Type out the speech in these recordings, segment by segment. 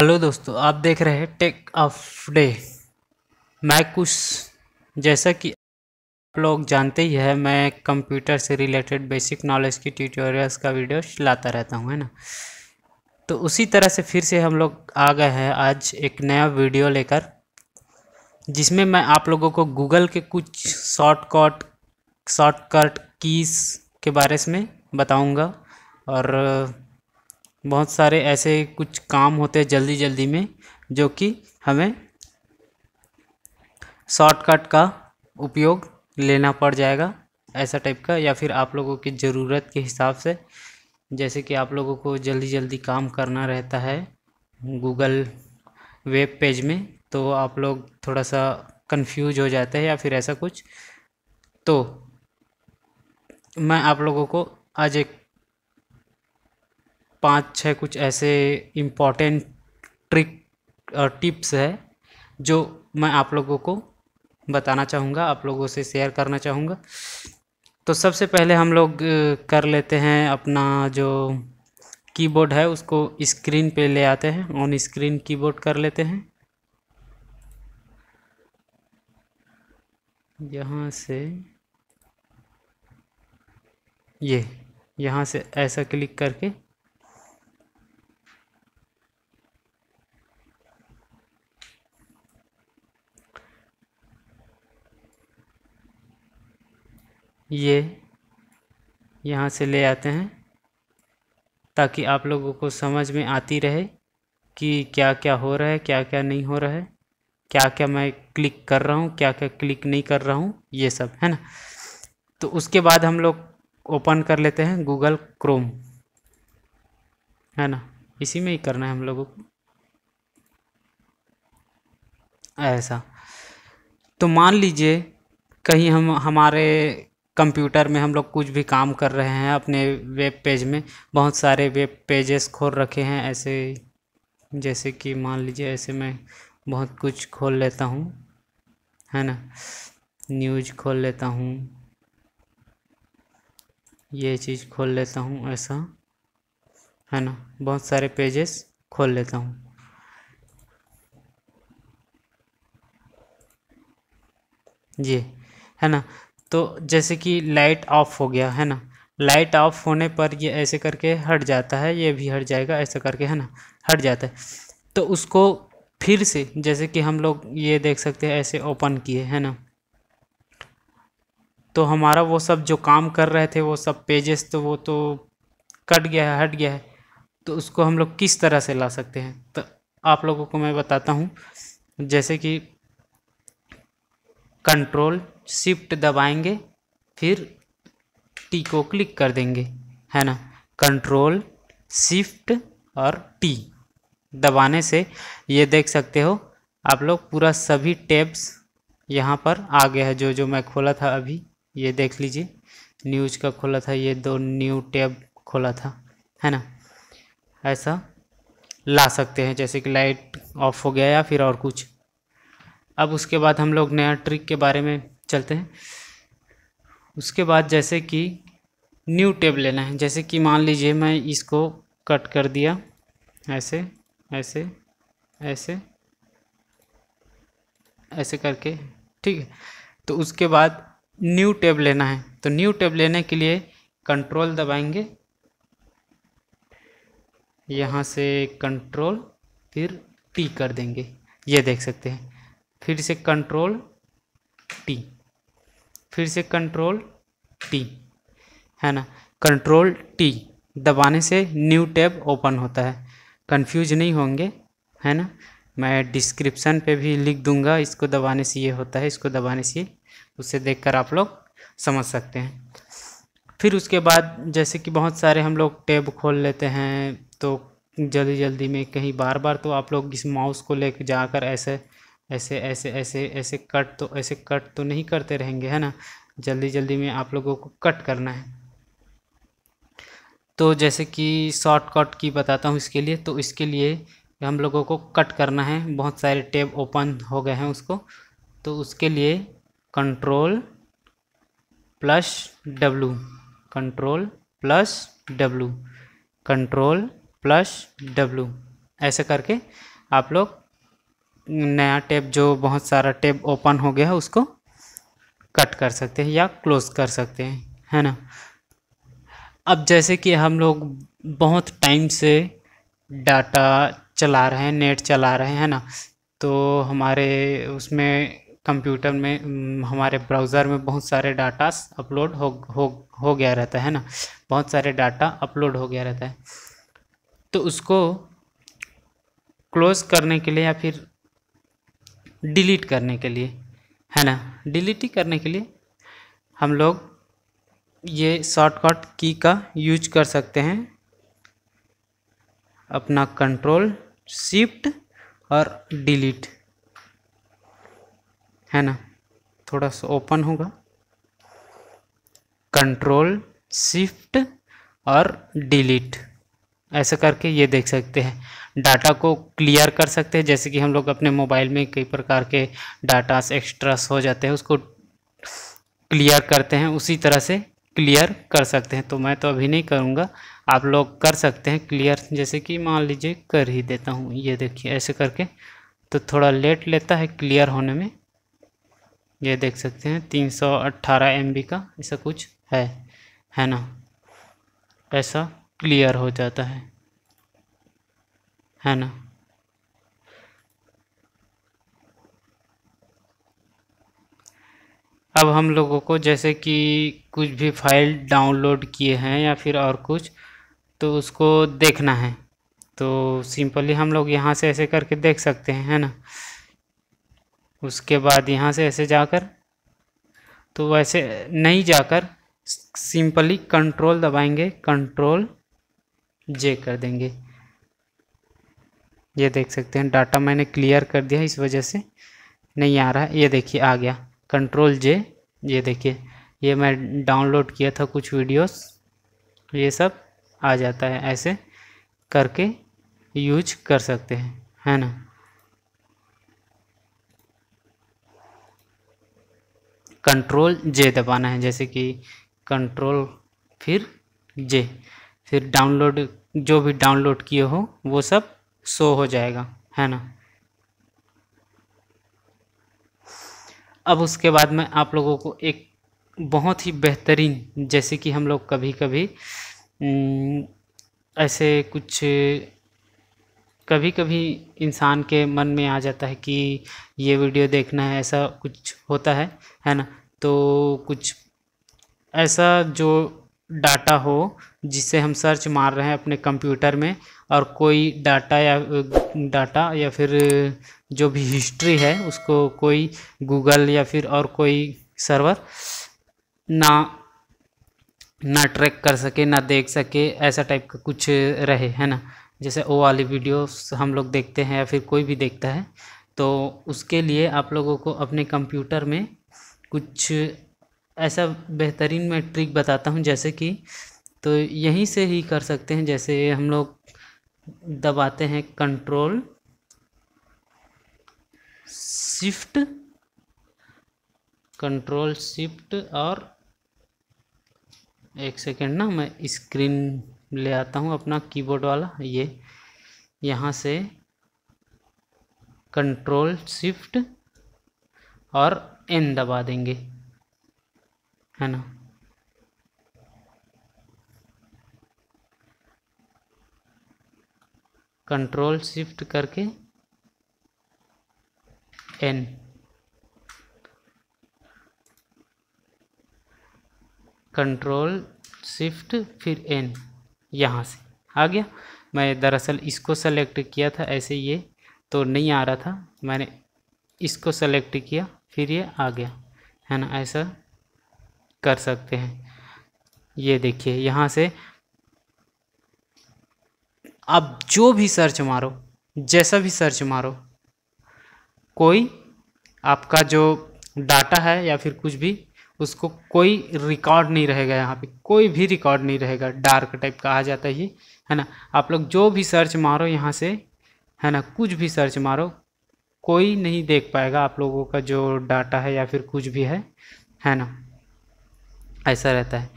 hello दोस्तों आप देख रहे हैं टेक ऑफ डे मैं कुछ जैसा कि आप लोग जानते ही है मैं कंप्यूटर से रिलेटेड बेसिक नॉलेज की ट्यूटोरियल्स का वीडियो लाता रहता हूं है ना तो उसी तरह से फिर से हम लोग आ गए हैं आज एक नया वीडियो लेकर जिसमें मैं आप लोगों को गूगल के कुछ शॉर्टकट शॉर्टकट कीज़ के बारे में बताऊँगा और बहुत सारे ऐसे कुछ काम होते हैं जल्दी जल्दी में जो कि हमें शॉर्टकट का उपयोग लेना पड़ जाएगा ऐसा टाइप का या फिर आप लोगों की ज़रूरत के हिसाब से जैसे कि आप लोगों को जल्दी जल्दी काम करना रहता है गूगल वेब पेज में तो आप लोग थोड़ा सा कंफ्यूज हो जाते हैं या फिर ऐसा कुछ तो मैं आप लोगों को आज एक पाँच छः कुछ ऐसे इम्पॉर्टेंट ट्रिक टिप्स है जो मैं आप लोगों को बताना चाहूँगा आप लोगों से शेयर करना चाहूँगा तो सबसे पहले हम लोग कर लेते हैं अपना जो कीबोर्ड है उसको स्क्रीन पे ले आते हैं ऑन स्क्रीन कीबोर्ड कर लेते हैं यहाँ से ये यहाँ से ऐसा क्लिक करके ये यहाँ से ले आते हैं ताकि आप लोगों को समझ में आती रहे कि क्या क्या हो रहा है क्या क्या नहीं हो रहा है क्या क्या मैं क्लिक कर रहा हूँ क्या क्या क्लिक नहीं कर रहा हूँ ये सब है ना तो उसके बाद हम लोग ओपन कर लेते हैं गूगल क्रोम है ना इसी में ही करना है हम लोगों को ऐसा तो मान लीजिए कहीं हम हमारे कंप्यूटर में हम लोग कुछ भी काम कर रहे हैं अपने वेब पेज में बहुत सारे वेब पेजेस खोल रखे हैं ऐसे जैसे कि मान लीजिए ऐसे मैं बहुत कुछ खोल लेता हूँ है ना न्यूज खोल लेता हूँ ये चीज़ खोल लेता हूँ ऐसा है ना बहुत सारे पेजेस खोल लेता हूँ जी है ना तो जैसे कि लाइट ऑफ हो गया है ना लाइट ऑफ होने पर ये ऐसे करके हट जाता है ये भी हट जाएगा ऐसे करके है ना हट जाता है तो उसको फिर से जैसे कि हम लोग ये देख सकते हैं ऐसे ओपन किए है ना तो हमारा वो सब जो काम कर रहे थे वो सब पेजेस तो वो तो कट गया है हट गया है तो उसको हम लोग किस तरह से ला सकते हैं तो आप लोगों को मैं बताता हूँ जैसे कि कंट्रोल शिफ्ट दबाएंगे फिर टी को क्लिक कर देंगे है ना कंट्रोल शिफ्ट और टी दबाने से ये देख सकते हो आप लोग पूरा सभी टैब्स यहाँ पर आ गया है जो जो मैं खोला था अभी ये देख लीजिए न्यूज़ का खोला था ये दो न्यू टैब खोला था है ना ऐसा ला सकते हैं जैसे कि लाइट ऑफ हो गया या फिर और कुछ अब उसके बाद हम लोग नया ट्रिक के बारे में चलते हैं उसके बाद जैसे कि न्यू टेब लेना है जैसे कि मान लीजिए मैं इसको कट कर दिया ऐसे ऐसे ऐसे ऐसे करके ठीक है तो उसके बाद न्यू टेब लेना है तो न्यू टेब लेने के लिए कंट्रोल दबाएंगे यहाँ से कंट्रोल फिर टी कर देंगे ये देख सकते हैं फिर से कंट्रोल टी फिर से कंट्रोल टी है ना कंट्रोल टी दबाने से न्यू टैब ओपन होता है कंफ्यूज नहीं होंगे है ना मैं डिस्क्रिप्शन पे भी लिख दूंगा इसको दबाने से ये होता है इसको दबाने से उसे देखकर आप लोग समझ सकते हैं फिर उसके बाद जैसे कि बहुत सारे हम लोग टैब खोल लेते हैं तो जल्दी जल्दी में कहीं बार बार तो आप लोग इस माउस को लेकर जाकर ऐसे ऐसे ऐसे ऐसे ऐसे कट तो ऐसे कट तो नहीं करते रहेंगे है ना जल्दी जल्दी में आप लोगों को कट करना है तो जैसे कि शॉर्टकट की बताता हूँ इसके लिए तो इसके लिए हम लोगों को कट करना है बहुत सारे टेब ओपन हो गए हैं उसको तो उसके लिए control plus W control plus W control plus W ऐसे करके आप लोग नया टैब जो बहुत सारा टैब ओपन हो गया है उसको कट कर सकते हैं या क्लोज कर सकते हैं है ना अब जैसे कि हम लोग बहुत टाइम से डाटा चला रहे हैं नेट चला रहे हैं ना तो हमारे उसमें कंप्यूटर में हमारे ब्राउज़र में बहुत सारे डाटा अपलोड हो हो हो गया रहता है ना बहुत सारे डाटा अपलोड हो गया रहता है तो उसको क्लोज़ करने के लिए या फिर डिलीट करने के लिए है ना डिलीट ही करने के लिए हम लोग ये शॉर्टकट की का यूज कर सकते हैं अपना कंट्रोल शिफ्ट और डिलीट है ना थोड़ा सा ओपन होगा कंट्रोल शिफ्ट और डिलीट ऐसा करके ये देख सकते हैं डाटा को क्लियर कर सकते हैं जैसे कि हम लोग अपने मोबाइल में कई प्रकार के डाटास एक्स्ट्रास हो जाते हैं उसको क्लियर करते हैं उसी तरह से क्लियर कर सकते हैं तो मैं तो अभी नहीं करूँगा आप लोग कर सकते हैं क्लियर जैसे कि मान लीजिए कर ही देता हूँ ये देखिए ऐसे करके तो थोड़ा लेट लेता है क्लियर होने में ये देख सकते हैं 318 सौ का ऐसा कुछ है है ना ऐसा क्लियर हो जाता है है ना अब हम लोगों को जैसे कि कुछ भी फाइल डाउनलोड किए हैं या फिर और कुछ तो उसको देखना है तो सिंपली हम लोग यहाँ से ऐसे करके देख सकते हैं है ना उसके बाद यहाँ से ऐसे जाकर तो वैसे नहीं जाकर सिंपली कंट्रोल दबाएंगे कंट्रोल जे कर देंगे ये देख सकते हैं डाटा मैंने क्लियर कर दिया इस वजह से नहीं आ रहा है ये देखिए आ गया कंट्रोल जे ये देखिए ये मैं डाउनलोड किया था कुछ वीडियोस ये सब आ जाता है ऐसे करके यूज कर सकते हैं है ना कंट्रोल जे दबाना है जैसे कि कंट्रोल फिर जे फिर डाउनलोड जो भी डाउनलोड किए हो वो सब शो हो जाएगा है ना अब उसके बाद मैं आप लोगों को एक बहुत ही बेहतरीन जैसे कि हम लोग कभी कभी ऐसे कुछ कभी कभी इंसान के मन में आ जाता है कि ये वीडियो देखना है ऐसा कुछ होता है है ना तो कुछ ऐसा जो डाटा हो जिसे हम सर्च मार रहे हैं अपने कंप्यूटर में और कोई डाटा या डाटा या फिर जो भी हिस्ट्री है उसको कोई गूगल या फिर और कोई सर्वर ना ना ट्रैक कर सके ना देख सके ऐसा टाइप का कुछ रहे है ना जैसे ओ वाली वीडियो हम लोग देखते हैं या फिर कोई भी देखता है तो उसके लिए आप लोगों को अपने कंप्यूटर में कुछ ऐसा बेहतरीन मैं ट्रिक बताता हूँ जैसे कि तो यहीं से ही कर सकते हैं जैसे हम लोग दबाते हैं कंट्रोल शिफ्ट कंट्रोल शिफ्ट और एक सेकेंड ना मैं स्क्रीन ले आता हूँ अपना कीबोर्ड वाला ये यहाँ से कंट्रोल शिफ्ट और एन दबा देंगे है ना कंट्रोल शिफ्ट करके एन कंट्रोल शिफ्ट फिर एन यहाँ से आ गया मैं दरअसल इसको सेलेक्ट किया था ऐसे ये तो नहीं आ रहा था मैंने इसको सेलेक्ट किया फिर ये आ गया है ना ऐसा कर सकते हैं ये देखिए यहाँ से आप जो भी सर्च मारो जैसा भी सर्च मारो कोई आपका जो डाटा है या फिर कुछ भी उसको कोई रिकॉर्ड नहीं रहेगा यहाँ पे कोई भी रिकॉर्ड नहीं रहेगा डार्क टाइप का आ जाता है है ना आप लोग जो भी सर्च मारो यहाँ से है ना कुछ भी सर्च मारो कोई नहीं देख पाएगा आप लोगों का जो डाटा है या फिर कुछ भी है है ना ऐसा रहता है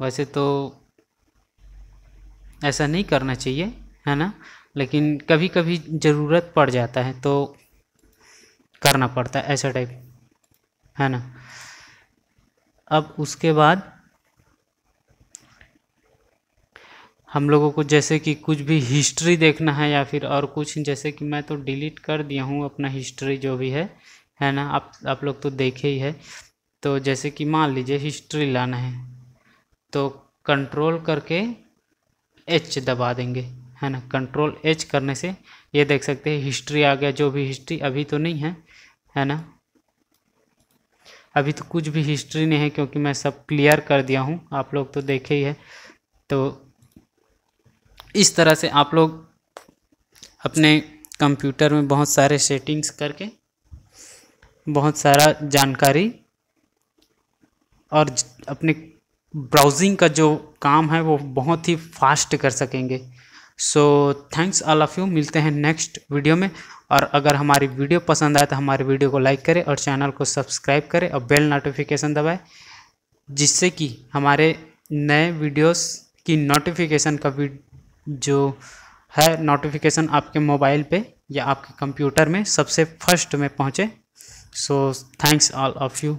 वैसे तो ऐसा नहीं करना चाहिए है ना लेकिन कभी कभी ज़रूरत पड़ जाता है तो करना पड़ता है ऐसा टाइप है ना अब उसके बाद हम लोगों को जैसे कि कुछ भी हिस्ट्री देखना है या फिर और कुछ जैसे कि मैं तो डिलीट कर दिया हूँ अपना हिस्ट्री जो भी है है ना आप आप लोग तो देखे ही है तो जैसे कि मान लीजिए हिस्ट्री लाना है तो कंट्रोल करके एच दबा देंगे है ना कंट्रोल एच करने से ये देख सकते हैं हिस्ट्री आ गया जो भी हिस्ट्री अभी तो नहीं है है ना अभी तो कुछ भी हिस्ट्री नहीं है क्योंकि मैं सब क्लियर कर दिया हूँ आप लोग तो देखे ही है तो इस तरह से आप लोग अपने कंप्यूटर में बहुत सारे सेटिंग्स करके बहुत सारा जानकारी और अपने ब्राउजिंग का जो काम है वो बहुत ही फास्ट कर सकेंगे so thanks all of you मिलते हैं नेक्स्ट वीडियो में और अगर हमारी वीडियो पसंद आए तो हमारे वीडियो को लाइक करें और चैनल को सब्सक्राइब करें और बेल नोटिफिकेशन दबाएं जिससे कि हमारे नए वीडियोस की नोटिफिकेशन का जो है नोटिफिकेशन आपके मोबाइल पे या आपके कंप्यूटर में सबसे फर्स्ट में पहुँचे so thanks all of you